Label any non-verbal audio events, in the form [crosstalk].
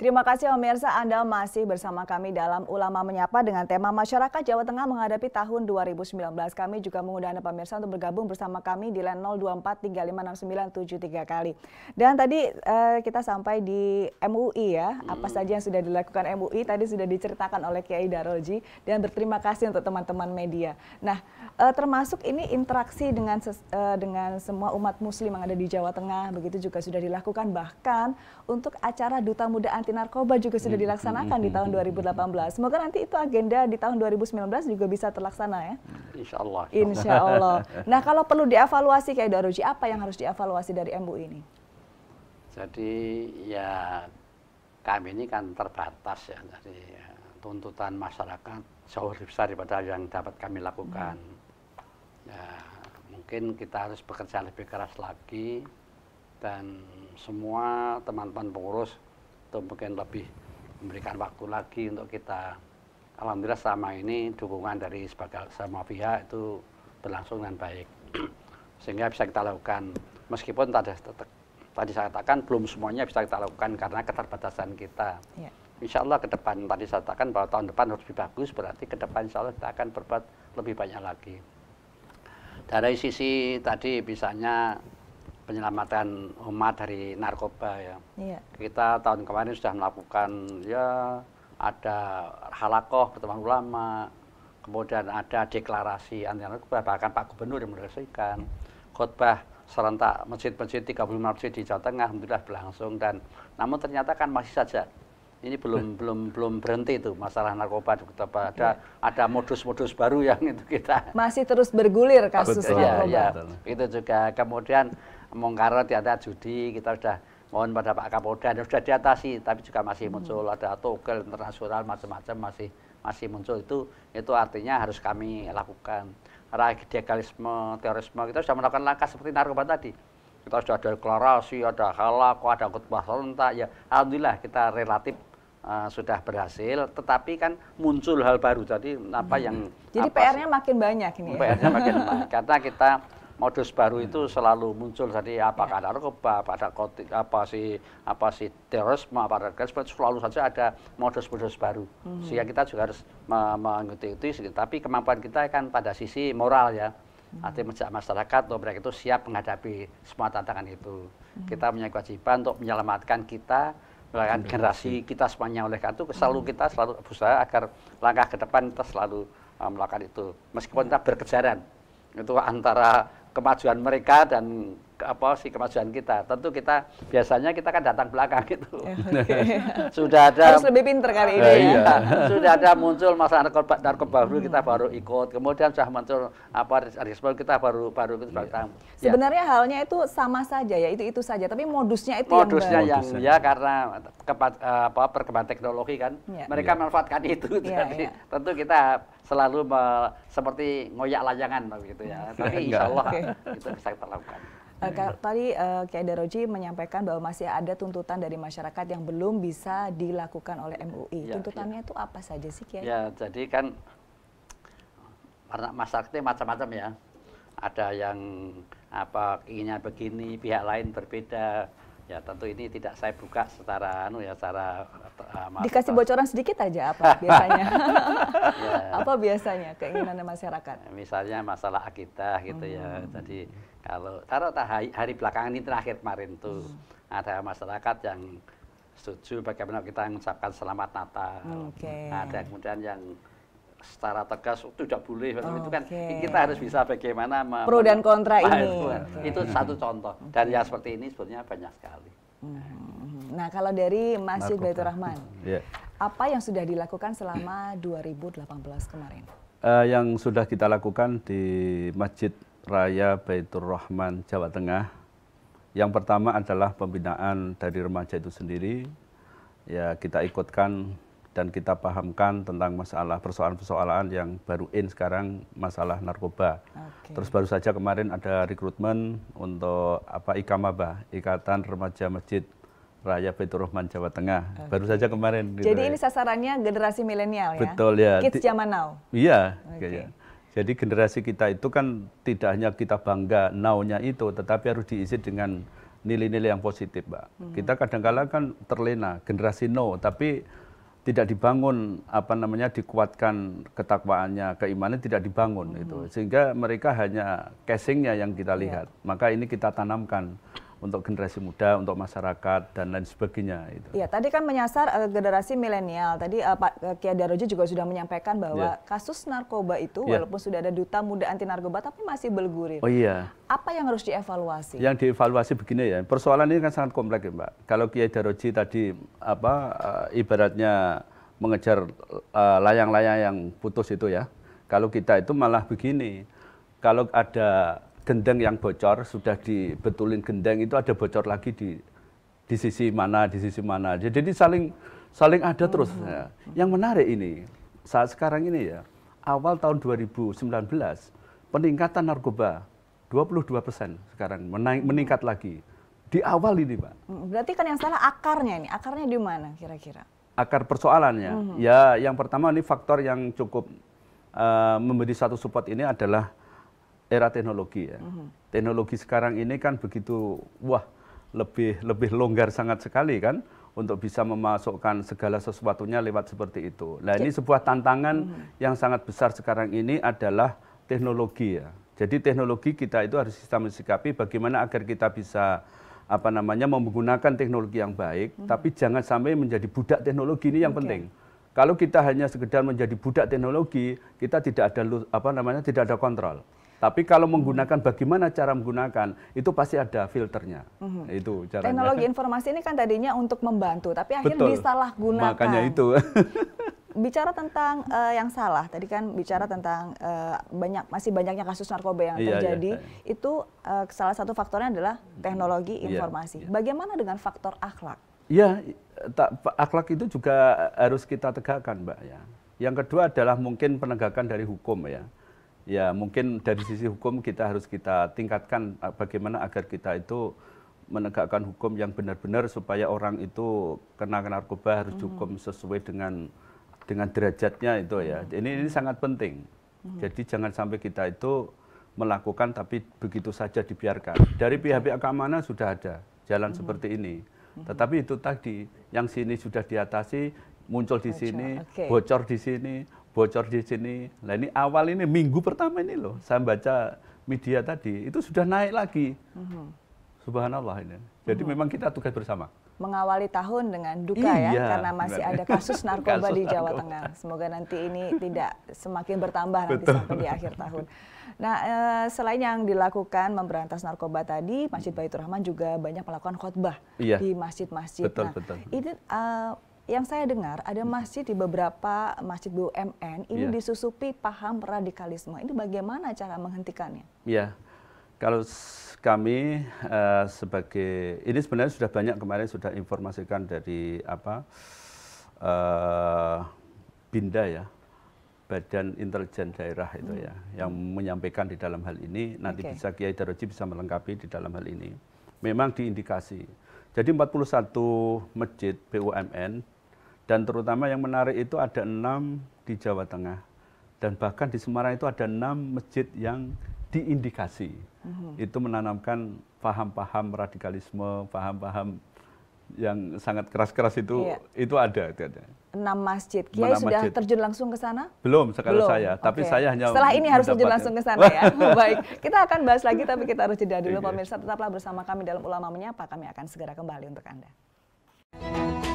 Terima kasih pemirsa Anda masih bersama kami dalam Ulama Menyapa dengan tema Masyarakat Jawa Tengah menghadapi tahun 2019. Kami juga mengundang Anda pemirsa untuk bergabung bersama kami di LAN kali. Dan tadi eh, kita sampai di MUI ya, apa saja yang sudah dilakukan MUI tadi sudah diceritakan oleh Kiai Darolji dan berterima kasih untuk teman-teman media. Nah, eh, termasuk ini interaksi dengan eh, dengan semua umat muslim yang ada di Jawa Tengah begitu juga sudah dilakukan bahkan untuk acara duta muda anti anti narkoba juga sudah hmm, dilaksanakan di hmm, tahun 2018. Hmm, Semoga nanti itu agenda di tahun 2019 juga bisa terlaksana ya. Insya Allah. Insya Allah. Nah kalau perlu dievaluasi kayak Daruji, apa yang harus dievaluasi dari MU ini? Jadi ya kami ini kan terbatas ya. dari ya, tuntutan masyarakat jauh lebih besar daripada yang dapat kami lakukan. Ya, mungkin kita harus bekerja lebih keras lagi dan semua teman-teman pengurus atau mungkin lebih memberikan waktu lagi untuk kita. Alhamdulillah selama ini dukungan dari sebagai semua pihak itu berlangsung dengan baik. [clears throat] Sehingga bisa kita lakukan. Meskipun tadi, tadi saya katakan belum semuanya bisa kita lakukan karena keterbatasan kita. Ya. Insya Allah ke depan, tadi saya katakan bahwa tahun depan harus lebih bagus, berarti ke depan insya Allah kita akan berbuat lebih banyak lagi. Dari sisi tadi misalnya penyelamatan umat dari narkoba ya. Iya. Kita tahun kemarin sudah melakukan ya ada halakoh pertemuan ulama, kemudian ada deklarasi anti narkoba bahkan Pak Gubernur yang menyelesaikan khotbah serentak masjid-masjid 35 masjid di Jawa Tengah alhamdulillah berlangsung dan namun ternyata kan masih saja ini belum iya. belum belum berhenti itu masalah narkoba di Kota ada iya. ada modus-modus baru yang itu kita masih terus bergulir kasus iya, narkoba. Ya, ya. Itu juga kemudian mongkaro ada judi kita sudah mohon pada Pak Kapolda dan sudah diatasi tapi juga masih hmm. muncul ada togel internasional macam-macam masih masih muncul itu itu artinya harus kami lakukan radikalisme terorisme kita sudah melakukan langkah seperti narkoba tadi kita sudah ada deklarasi ada halako ada khutbah serentak ya alhamdulillah kita relatif Uh, sudah berhasil, tetapi kan muncul hal baru. Jadi apa hmm. yang jadi PR-nya makin banyak ini. Ya? PR-nya makin banyak [laughs] karena kita modus baru itu hmm. selalu muncul tadi apakah iya. narkoba, pada kotik, apa si apa si terorisme, apa terorisme selalu saja ada modus-modus baru. Hmm. Sehingga kita juga harus mengikuti itu, tapi kemampuan kita kan pada sisi moral ya. Hmm. Artinya menjak masyarakat untuk mereka itu siap menghadapi semua tantangan itu. Hmm. Kita punya kewajiban untuk menyelamatkan kita, melakukan generasi kita semuanya oleh karena itu hmm. selalu kita selalu berusaha agar langkah ke depan kita selalu eh, melakukan itu. Meskipun hmm. kita berkejaran itu antara kemajuan mereka dan apa sih kemajuan kita. Tentu kita biasanya kita kan datang belakang gitu. [laughs] [laughs] Okay. Sudah ada harus lebih pinter kali ini eh, ya. Iya. [laughs] Sudah ada muncul masalah narkoba, narkoba dulu kita baru ikut. Kemudian sudah muncul apa respon kita baru baru kita iya. yeah. Sebenarnya ya. halnya itu sama saja ya, itu itu saja. Tapi modusnya itu modusnya yang, yang modusnya. ya karena kepa, eh, apa perkembangan teknologi kan, yeah. mereka yeah. manfaatkan itu. Yeah, Jadi yeah. tentu kita selalu seperti ngoyak layangan begitu ya. [laughs] Tapi insya Allah itu bisa kita lakukan. Eh, tadi uh, eh, Kiai Daroji menyampaikan bahwa masih ada tuntutan dari masyarakat yang belum bisa dilakukan oleh MUI. Ya, Tuntutannya ya. itu apa saja sih Kiai? Ya, jadi kan masyarakatnya macam-macam ya. Ada yang apa keinginan begini, pihak lain berbeda. Ya tentu ini tidak saya buka secara anu ya secara uh, dikasih eh, bocoran sedikit aja apa [laughs] biasanya ya. apa biasanya keinginan masyarakat eh, misalnya masalah akidah gitu ya. hmm. ya jadi kalau taruh hari, hari belakangan ini terakhir kemarin tuh hmm. ada masyarakat yang setuju bagaimana kita mengucapkan selamat Natal okay. ada kemudian yang secara tegas itu oh, tidak boleh oh, itu kan kita harus bisa bagaimana pro dan kontra ini okay. itu satu contoh dan yang seperti ini sebenarnya banyak sekali hmm. nah kalau dari Masjid Baitur Rahman yeah. apa yang sudah dilakukan selama 2018 kemarin uh, yang sudah kita lakukan di Masjid Raya Baitur Rahman Jawa Tengah yang pertama adalah pembinaan dari remaja itu sendiri ya kita ikutkan dan kita pahamkan tentang masalah persoalan-persoalan yang baru in sekarang masalah narkoba. Okay. Terus baru saja kemarin ada rekrutmen untuk apa IKAMABA, Ikatan Remaja Masjid Raya Peturuhman Jawa Tengah. Okay. Baru saja kemarin. Gitu, Jadi ya. ini sasarannya generasi milenial ya. Betul ya. Kids zaman now. Iya, okay. Ya. Jadi generasi kita itu kan tidak hanya kita bangga now itu, tetapi harus diisi dengan nilai-nilai yang positif, Pak. -hmm. Kita kadang-kala kan terlena generasi no, tapi tidak dibangun apa namanya dikuatkan ketakwaannya keimannya tidak dibangun mm -hmm. itu sehingga mereka hanya casingnya yang kita iya. lihat yeah. maka ini kita tanamkan untuk generasi muda, untuk masyarakat dan lain sebagainya. Itu. Ya, tadi kan menyasar uh, generasi milenial. Tadi uh, Pak eh, Kia Daroji juga sudah menyampaikan bahwa yeah. kasus narkoba itu yeah. walaupun sudah ada duta muda anti narkoba tapi masih bergulir. Oh iya. Apa yang harus dievaluasi? Yang dievaluasi begini ya, persoalan ini kan sangat kompleks ya Mbak. Kalau Kia Daroji tadi apa uh, ibaratnya mengejar layang-layang uh, layang -layang yang putus itu ya. Kalau kita itu malah begini, kalau ada gendeng yang bocor sudah dibetulin gendeng itu ada bocor lagi di di sisi mana di sisi mana jadi saling saling ada terus oh. ya. yang menarik ini saat sekarang ini ya awal tahun 2019 peningkatan narkoba 22 persen sekarang menaik meningkat lagi di awal ini pak hmm, berarti kan yang salah akarnya ini akarnya di mana kira-kira akar persoalannya mm -hmm. ya yang pertama ini faktor yang cukup uh, memberi satu support ini adalah era teknologi ya. Uh mhm. -huh. Teknologi sekarang ini kan begitu wah lebih lebih longgar sangat sekali kan untuk bisa memasukkan segala sesuatunya lewat seperti itu. Nah, ini ya. sebuah tantangan uh mhm. -huh. yang sangat besar sekarang ini adalah teknologi ya. Jadi teknologi kita itu harus kita sikapi bagaimana agar kita bisa apa namanya menggunakan teknologi yang baik, uh mhm. -huh. tapi jangan sampai menjadi budak teknologi ini yang okay. penting. Kalau kita hanya sekedar menjadi budak teknologi, kita tidak ada apa namanya tidak ada kontrol. Tapi kalau menggunakan bagaimana cara menggunakan itu pasti ada filternya. Mm-hmm. Itu caranya. Teknologi informasi ini kan tadinya untuk membantu, tapi akhirnya Betul. disalahgunakan. Makanya itu. [laughs] bicara tentang uh, yang salah tadi kan bicara tentang uh, banyak masih banyaknya kasus narkoba yang iya, iya terjadi iya, iya. itu uh, salah satu faktornya adalah teknologi iya, informasi. Iya, Bagaimana dengan faktor akhlak? Iya, akhlak itu juga harus kita tegakkan, Mbak ya. Yang kedua adalah mungkin penegakan dari hukum ya ya mungkin dari sisi hukum kita harus kita tingkatkan eh, bagaimana agar kita itu menegakkan hukum yang benar-benar supaya orang itu kena narkoba harus hmm. hukum sesuai dengan dengan derajatnya itu ya. Hmm. Ini ini sangat penting. Hmm. Jadi jangan sampai kita itu melakukan tapi begitu saja dibiarkan. Dari pihak-pihak keamanan sudah ada jalan seperti ini. Tetapi itu tadi yang sini sudah diatasi, muncul di sini, bocor di sini, bocor di sini. Nah ini awal ini minggu pertama ini loh, saya baca media tadi itu sudah naik lagi. Uhum. Subhanallah ini. Jadi uhum. memang kita tugas bersama. Mengawali tahun dengan duka ya, iya, ya, karena masih ada kasus [laughs] narkoba kasus di Jawa narkoba. Tengah. Semoga nanti ini tidak semakin bertambah Betul. nanti sampai di akhir tahun. Nah, eh, selain yang dilakukan memberantas narkoba tadi, Masjid mhm. Baitur Rahman juga banyak melakukan khutbah iya. di masjid-masjid. Betul, nah, Ini eh, yang saya dengar ada hmm. masjid di beberapa masjid BUMN ini yeah. disusupi paham radikalisme. Ini bagaimana cara menghentikannya? Ya, yeah. kalau kami uh, sebagai ini sebenarnya sudah banyak kemarin sudah informasikan dari apa uh, Binda ya, Badan Intelijen Daerah itu hmm. ya, yang menyampaikan di dalam hal ini. Nanti okay. bisa Kiai Daroji bisa melengkapi di dalam hal ini. Memang diindikasi jadi 41 masjid BUMN dan terutama yang menarik itu ada enam di Jawa Tengah dan bahkan di Semarang itu ada enam masjid yang diindikasi uhum. itu menanamkan paham-paham radikalisme, paham-paham yang sangat keras-keras itu yeah. itu ada itu ada enam masjid. Kiai sudah terjun langsung ke sana? Belum sekarang saya, tapi okay. saya hanya Setelah ini harus terjun langsung ke sana ya. [laughs] Oh, baik, kita akan bahas lagi tapi kita harus jeda dulu iya. pemirsa. Tetaplah bersama kami dalam Ulama Menyapa. Kami akan segera kembali untuk Anda.